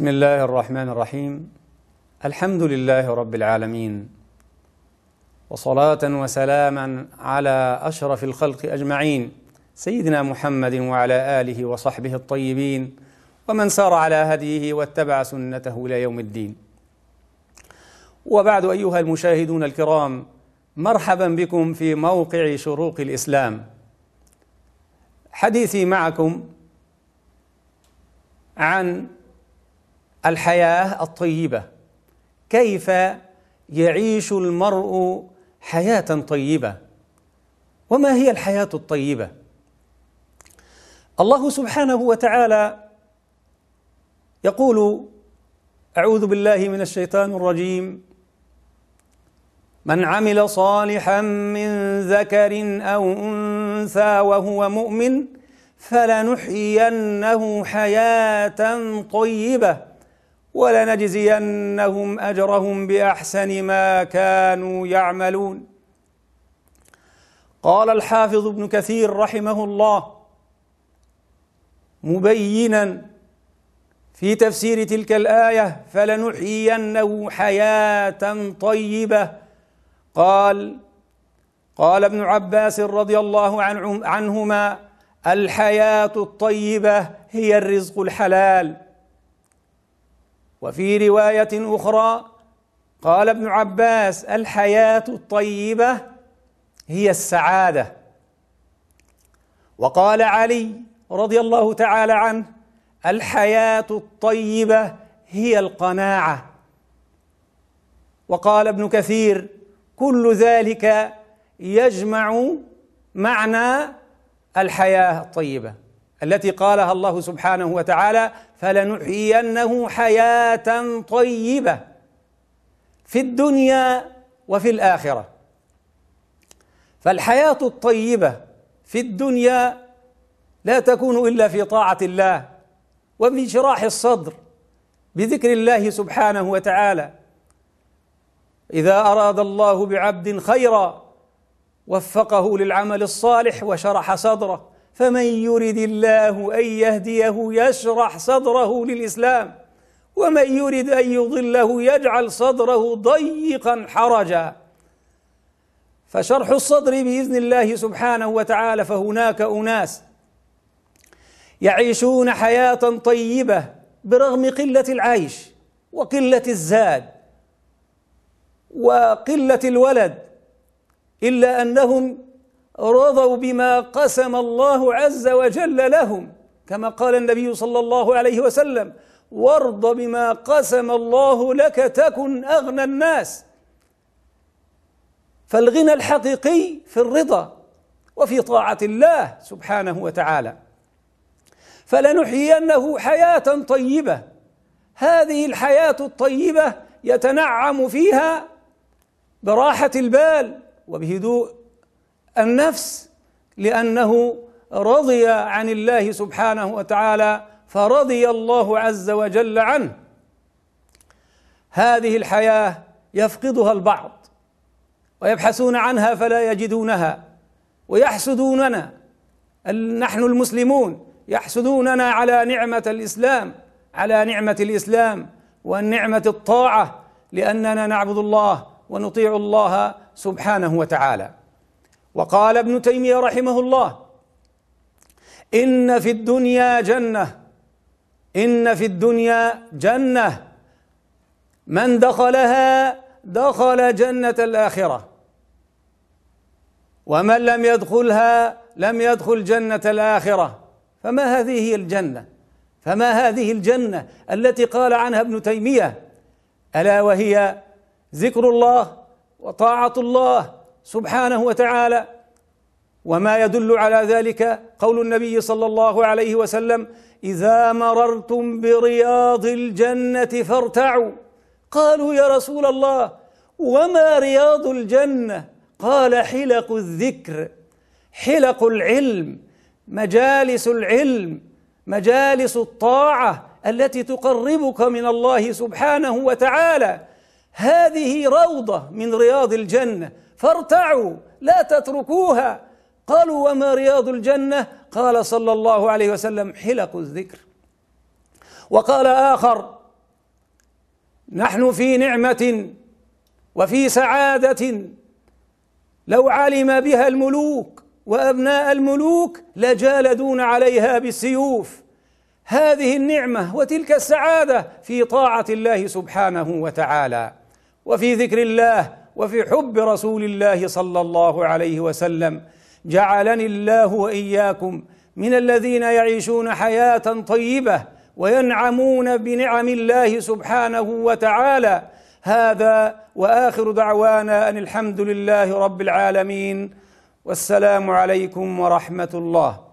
بسم الله الرحمن الرحيم الحمد لله رب العالمين وصلاة وسلاما على أشرف الخلق أجمعين سيدنا محمد وعلى آله وصحبه الطيبين ومن سار على هديه واتبع سنته إلى يوم الدين وبعد أيها المشاهدون الكرام مرحبا بكم في موقع شروق الإسلام حديثي معكم عن الحياه الطيبه كيف يعيش المرء حياه طيبه وما هي الحياه الطيبه الله سبحانه وتعالى يقول اعوذ بالله من الشيطان الرجيم من عمل صالحا من ذكر او انثى وهو مؤمن فلنحيينه حياه طيبه ولنجزينهم اجرهم باحسن ما كانوا يعملون قال الحافظ ابن كثير رحمه الله مبينا في تفسير تلك الايه فلنحيينه حياه طيبه قال قال ابن عباس رضي الله عنهما الحياه الطيبه هي الرزق الحلال وفي روايه اخرى قال ابن عباس الحياه الطيبه هي السعاده وقال علي رضي الله تعالى عنه الحياه الطيبه هي القناعه وقال ابن كثير كل ذلك يجمع معنى الحياه الطيبه التي قالها الله سبحانه وتعالى فلنحيينه حياه طيبه في الدنيا وفي الاخره فالحياه الطيبه في الدنيا لا تكون الا في طاعه الله وبانشراح الصدر بذكر الله سبحانه وتعالى اذا اراد الله بعبد خيرا وفقه للعمل الصالح وشرح صدره فمن يرد الله ان يهديه يشرح صدره للاسلام ومن يرد ان يضله يجعل صدره ضيقا حرجا فشرح الصدر باذن الله سبحانه وتعالى فهناك اناس يعيشون حياه طيبه برغم قله العيش وقله الزاد وقله الولد الا انهم رضوا بما قسم الله عز وجل لهم كما قال النبي صلى الله عليه وسلم وارض بما قسم الله لك تكن اغنى الناس فالغنى الحقيقي في الرضا وفي طاعه الله سبحانه وتعالى فلنحيينه حياه طيبه هذه الحياه الطيبه يتنعم فيها براحه البال وبهدوء النفس لأنه رضي عن الله سبحانه وتعالى فرضي الله عز وجل عنه هذه الحياه يفقدها البعض ويبحثون عنها فلا يجدونها ويحسدوننا نحن المسلمون يحسدوننا على نعمه الاسلام على نعمه الاسلام ونعمه الطاعه لاننا نعبد الله ونطيع الله سبحانه وتعالى وقال ابن تيميه رحمه الله ان في الدنيا جنه ان في الدنيا جنه من دخلها دخل جنه الاخره ومن لم يدخلها لم يدخل جنه الاخره فما هذه هي الجنه فما هذه الجنه التي قال عنها ابن تيميه الا وهي ذكر الله وطاعه الله سبحانه وتعالى وما يدل على ذلك قول النبي صلى الله عليه وسلم اذا مررتم برياض الجنه فارتعوا قالوا يا رسول الله وما رياض الجنه قال حلق الذكر حلق العلم مجالس العلم مجالس الطاعه التي تقربك من الله سبحانه وتعالى هذه روضه من رياض الجنه فارتعوا لا تتركوها قالوا وما رياض الجنة قال صلى الله عليه وسلم حلق الذكر وقال آخر نحن في نعمة وفي سعادة لو علم بها الملوك وأبناء الملوك لجالدون عليها بالسيوف هذه النعمة وتلك السعادة في طاعة الله سبحانه وتعالى وفي ذكر الله وفي حب رسول الله صلى الله عليه وسلم جعلني الله واياكم من الذين يعيشون حياه طيبه وينعمون بنعم الله سبحانه وتعالى هذا واخر دعوانا ان الحمد لله رب العالمين والسلام عليكم ورحمه الله